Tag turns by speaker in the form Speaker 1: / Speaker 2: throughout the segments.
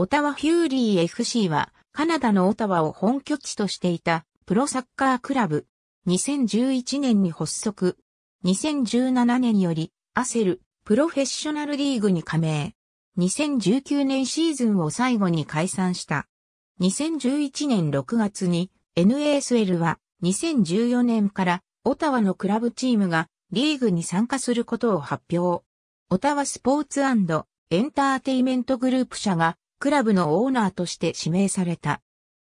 Speaker 1: オタワ・フューリー FC は、カナダのオタワを本拠地としていた、プロサッカークラブ。2011年に発足。2017年より、アセル、プロフェッショナルリーグに加盟。2019年シーズンを最後に解散した。2011年6月に NASL は2014年からオタワのクラブチームがリーグに参加することを発表。オタワスポーツエンターテイメントグループ社がクラブのオーナーとして指名された。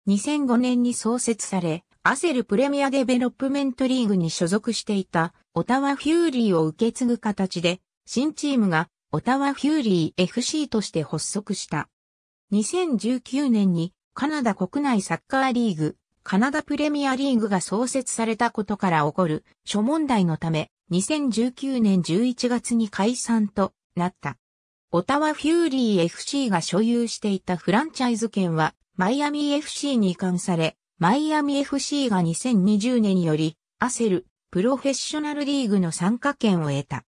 Speaker 1: 2005年に創設され、アセルプレミアデベロップメントリーグに所属していたオタワフューリーを受け継ぐ形で、新チームがオタワフューリー FC として発足した。2019年にカナダ国内サッカーリーグ、カナダプレミアリーグが創設されたことから起こる諸問題のため、2019年11月に解散となった。オタワフューリー FC が所有していたフランチャイズ権は、マイアミ FC に移管され、マイアミ FC が2020年より、アセル、プロフェッショナルリーグの参加権を得た。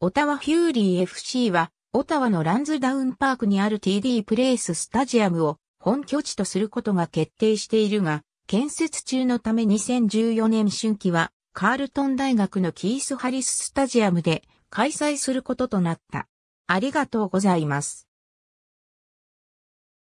Speaker 1: オタワフューリー FC は、オタワのランズダウンパークにある TD プレイススタジアムを本拠地とすることが決定しているが、建設中のため2014年春季は、カールトン大学のキース・ハリススタジアムで開催することとなった。ありがとうございます。